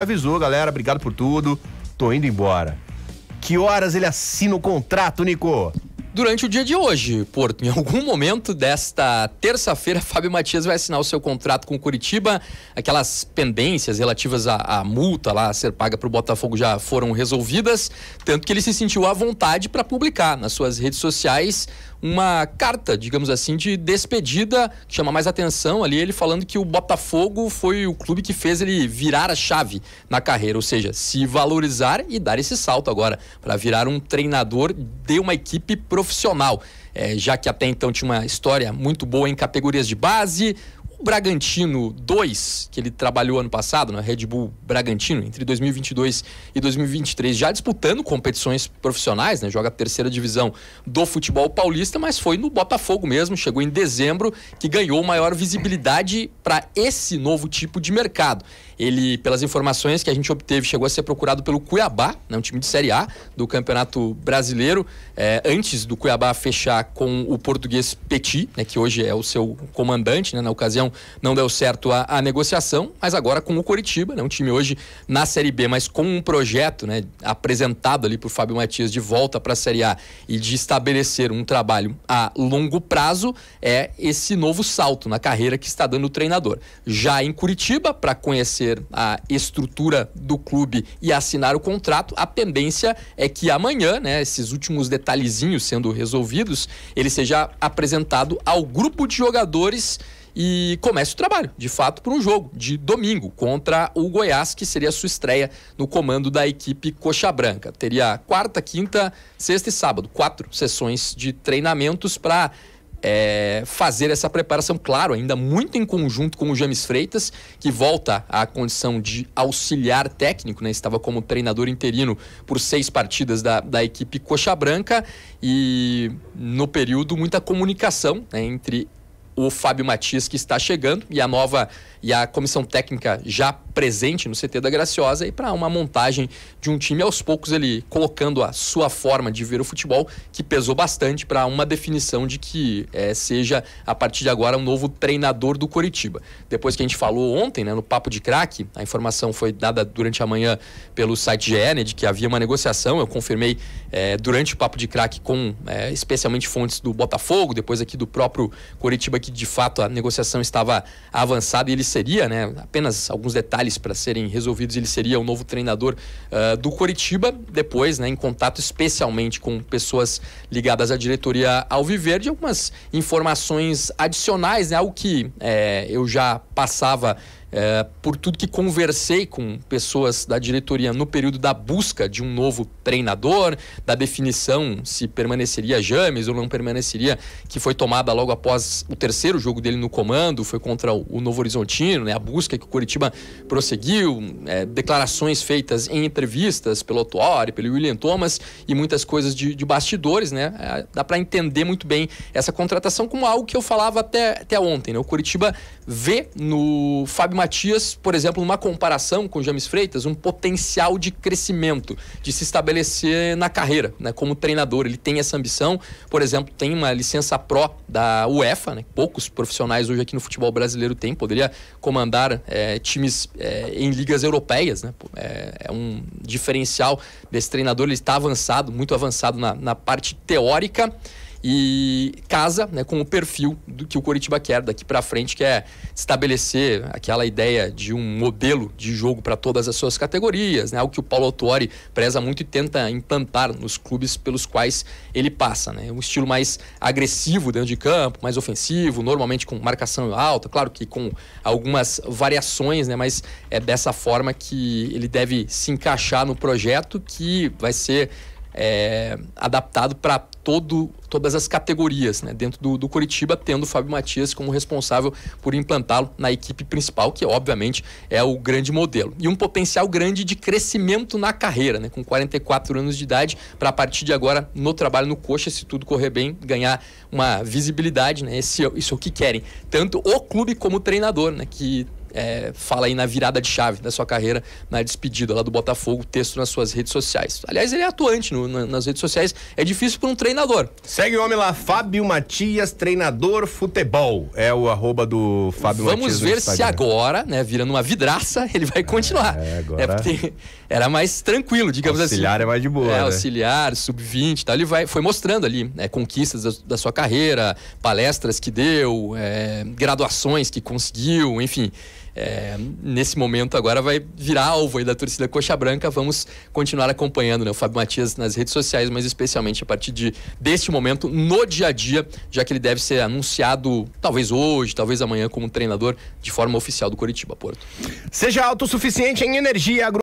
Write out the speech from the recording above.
avisou, galera, obrigado por tudo, tô indo embora. Que horas ele assina o contrato, Nico? durante o dia de hoje, Porto. Em algum momento desta terça-feira, Fábio Matias vai assinar o seu contrato com o Curitiba. Aquelas pendências relativas à, à multa lá a ser paga para o Botafogo já foram resolvidas, tanto que ele se sentiu à vontade para publicar nas suas redes sociais uma carta, digamos assim, de despedida, que chama mais atenção ali, ele falando que o Botafogo foi o clube que fez ele virar a chave na carreira, ou seja, se valorizar e dar esse salto agora para virar um treinador de uma equipe profissional profissional. É, já que até então tinha uma história muito boa em categorias de base, Bragantino 2, que ele trabalhou ano passado na Red Bull Bragantino, entre 2022 e 2023, já disputando competições profissionais, né? joga a terceira divisão do futebol paulista, mas foi no Botafogo mesmo, chegou em dezembro, que ganhou maior visibilidade para esse novo tipo de mercado. Ele, pelas informações que a gente obteve, chegou a ser procurado pelo Cuiabá, né? um time de Série A do Campeonato Brasileiro, é, antes do Cuiabá fechar com o português Petit, né? que hoje é o seu comandante, né? na ocasião não, não deu certo a, a negociação, mas agora com o Coritiba, né? Um time hoje na Série B, mas com um projeto, né? Apresentado ali por Fábio Matias de volta para a Série A e de estabelecer um trabalho a longo prazo, é esse novo salto na carreira que está dando o treinador. Já em Curitiba, para conhecer a estrutura do clube e assinar o contrato, a tendência é que amanhã, né, esses últimos detalhezinhos sendo resolvidos, ele seja apresentado ao grupo de jogadores e começa o trabalho, de fato, para um jogo de domingo contra o Goiás, que seria a sua estreia no comando da equipe Coxa Branca. Teria quarta, quinta, sexta e sábado, quatro sessões de treinamentos para é, fazer essa preparação, claro, ainda muito em conjunto com o James Freitas, que volta à condição de auxiliar técnico, né? Estava como treinador interino por seis partidas da, da equipe Coxa Branca e no período muita comunicação né? entre o Fábio Matias que está chegando e a nova e a comissão técnica já presente no CT da Graciosa e para uma montagem de um time aos poucos ele colocando a sua forma de ver o futebol que pesou bastante para uma definição de que é, seja a partir de agora um novo treinador do Coritiba. Depois que a gente falou ontem, né, no papo de craque, a informação foi dada durante a manhã pelo site GE, né, de que havia uma negociação, eu confirmei é, durante o papo de craque com é, especialmente fontes do Botafogo, depois aqui do próprio Coritiba que que de fato a negociação estava avançada e ele seria, né, apenas alguns detalhes para serem resolvidos, ele seria o novo treinador uh, do Coritiba, depois, né, em contato especialmente com pessoas ligadas à diretoria Alviverde, algumas informações adicionais, né, algo que é, eu já passava é, por tudo que conversei com pessoas da diretoria no período da busca de um novo treinador, da definição se permaneceria James ou não permaneceria, que foi tomada logo após o terceiro jogo dele no comando, foi contra o Novo Horizontino, né? a busca que o Curitiba prosseguiu, é, declarações feitas em entrevistas pelo Otuori, pelo William Thomas e muitas coisas de, de bastidores, né? É, dá para entender muito bem essa contratação como algo que eu falava até, até ontem, né? O Curitiba vê no Fábio Matias, por exemplo, numa comparação com o James Freitas, um potencial de crescimento, de se estabelecer na carreira, né, como treinador. Ele tem essa ambição, por exemplo, tem uma licença pró da UEFA, né, poucos profissionais hoje aqui no futebol brasileiro têm, poderia comandar é, times é, em ligas europeias, né, é, é, um diferencial desse treinador, ele está avançado, muito avançado na, na parte teórica e casa né, com o perfil do que o Coritiba quer daqui para frente, que é estabelecer aquela ideia de um modelo de jogo para todas as suas categorias, né, algo que o Paulo Autori preza muito e tenta implantar nos clubes pelos quais ele passa. Né, um estilo mais agressivo dentro de campo, mais ofensivo, normalmente com marcação alta, claro que com algumas variações, né, mas é dessa forma que ele deve se encaixar no projeto que vai ser é, adaptado para todas as categorias, né? dentro do, do, Curitiba, tendo o Fábio Matias como responsável por implantá-lo na equipe principal, que obviamente é o grande modelo. E um potencial grande de crescimento na carreira, né? com 44 anos de idade, para a partir de agora, no trabalho no Coxa, se tudo correr bem, ganhar uma visibilidade, né? Esse, isso é o que querem. Tanto o clube como o treinador, né? que é, fala aí na virada de chave da sua carreira, na despedida lá do Botafogo, texto nas suas redes sociais. Aliás, ele é atuante no, na, nas redes sociais, é difícil para um treinador. Segue o homem lá, Fábio Matias, treinador futebol. É o arroba do Fábio Vamos Matias. Vamos ver se agora, né, virando uma vidraça, ele vai é, continuar. É, agora... É era mais tranquilo, digamos auxiliar assim. Auxiliar é mais de boa. É, né? auxiliar, sub-20 tal. Ele vai, foi mostrando ali né, conquistas da, da, sua carreira, palestras que deu, é, graduações que conseguiu, enfim é, nesse momento agora vai virar alvo da torcida Coxa Branca. Vamos continuar acompanhando né, o Fábio Matias nas redes sociais, mas especialmente a partir de, deste momento, no dia a dia, já que ele deve ser anunciado talvez hoje, talvez amanhã, como treinador de forma oficial do Curitiba Porto. Seja autossuficiente em energia agro